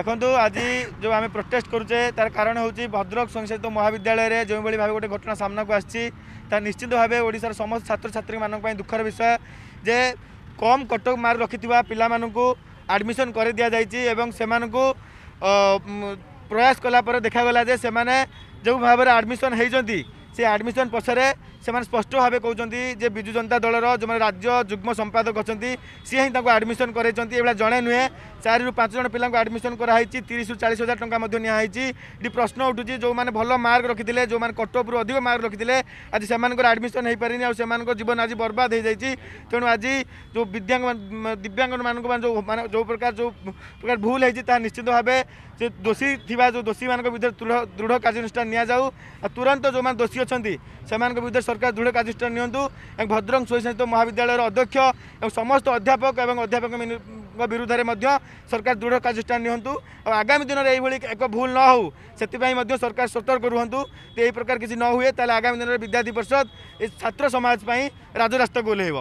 ଦେଖନ୍ତୁ ଆଜି ଯେଉଁ ଆମେ ପ୍ରୋଟେଷ୍ଟ କରୁଛେ ତାର କାରଣ ହେଉଛି ଭଦ୍ରକ ସ୍ୱୟଂଶାସିତ ମହାବିଦ୍ୟାଳୟରେ ଯେଉଁଭଳି ଭାବେ ଗୋଟେ ଘଟଣା ସାମ୍ନାକୁ ଆସିଛି ତାହା ନିଶ୍ଚିତ ଭାବେ ଓଡ଼ିଶାର ସମସ୍ତ ଛାତ୍ରଛାତ୍ରୀମାନଙ୍କ ପାଇଁ ଦୁଃଖର ବିଷୟ ଯେ କମ୍ କଟକ ମାର୍କ ରଖିଥିବା ପିଲାମାନଙ୍କୁ ଆଡ଼ମିସନ୍ କରି ଦିଆଯାଇଛି ଏବଂ ସେମାନଙ୍କୁ ପ୍ରୟାସ କଲା ପରେ ଦେଖାଗଲା ଯେ ସେମାନେ ଯେଉଁ ଭାବରେ ଆଡ଼ମିସନ୍ ହୋଇଛନ୍ତି ସେ ଆଡ଼ମିସନ୍ ପଛରେ ସେମାନେ ସ୍ପଷ୍ଟ ଭାବେ କହୁଛନ୍ତି ଯେ ବିଜୁ ଜନତା ଦଳର ଯେଉଁମାନେ ରାଜ୍ୟ ଯୁଗ୍ମ ସମ୍ପାଦକ ଅଛନ୍ତି ସିଏ ହିଁ ତାଙ୍କୁ ଆଡ଼ମିସନ୍ କରାଇଛନ୍ତି ଏଭଳିଆ ଜଣେ ନୁହେଁ ଚାରିରୁ ପାଞ୍ଚ ଜଣ ପିଲାଙ୍କୁ ଆଡ଼ମିସନ୍ କରାହେଇଛି ତିରିଶରୁ ଚାଳିଶ ହଜାର ଟଙ୍କା ମଧ୍ୟ ନିଆହେଇଛି ଏଠି ପ୍ରଶ୍ନ ଉଠୁଛି ଯେଉଁମାନେ ଭଲ ମାର୍କ ରଖିଥିଲେ ଯେଉଁମାନେ କଟଅଫ୍ରୁ ଅଧିକ ମାର୍କ ରଖିଥିଲେ ଆଜି ସେମାନଙ୍କର ଆଡ଼ମିସନ୍ ହୋଇପାରିନି ଆଉ ସେମାନଙ୍କ ଜୀବନ ଆଜି ବର୍ବାଦ ହୋଇଯାଇଛି ତେଣୁ ଆଜି ଯେଉଁ ଦିବ୍ୟାଙ୍ଗ ଦିବ୍ୟାଙ୍ଗମାନଙ୍କ ମାନେ ଯେଉଁ ମାନେ ଯେଉଁ ପ୍ରକାର ଯେଉଁ ପ୍ରକାର ଭୁଲ ହୋଇଛି ତାହା ନିଶ୍ଚିତ ଭାବେ ସେ ଦୋଷୀ ଥିବା ଯେଉଁ ଦୋଷୀମାନଙ୍କ ବିରୁଦ୍ଧରେ ଦୃଢ଼ କାର୍ଯ୍ୟାନୁଷ୍ଠାନ ନିଆଯାଉ ଆଉ ତୁରନ୍ତ ଯେଉଁମାନେ ଦୋଷୀ ଅଛନ୍ତି ସେମାନଙ୍କ ବିରୁଦ୍ଧରେ ସରକାର ଦୃଢ଼ କାର୍ଯ୍ୟାନୁଷ୍ଠାନ ନିଅନ୍ତୁ ଏବଂ ଭଦ୍ରକ ସ୍ୱୟଂଶାସିତ ମହାବିଦ୍ୟାଳୟର ଅଧ୍ୟକ୍ଷ ଏବଂ ସମସ୍ତ ଅଧ୍ୟାପକ ଏବଂ ଅଧ୍ୟାପକଙ୍କ ବିରୁଦ୍ଧରେ ମଧ୍ୟ ସରକାର ଦୃଢ଼ କାର୍ଯ୍ୟାନୁଷ୍ଠାନ ନିଅନ୍ତୁ ଆଉ ଆଗାମୀ ଦିନରେ ଏଇଭଳି ଏକ ଭୁଲ ନ ହେଉ ସେଥିପାଇଁ ମଧ୍ୟ ସରକାର ସତର୍କ ରୁହନ୍ତୁ ଏହି ପ୍ରକାର କିଛି ନ ହୁଏ ତାହେଲେ ଆଗାମୀ ଦିନରେ ବିଦ୍ୟାର୍ଥୀ ପରିଷଦ ଛାତ୍ର ସମାଜ ପାଇଁ ରାଜରାସ୍ତାକୁ ଓହ୍ଲାଇବ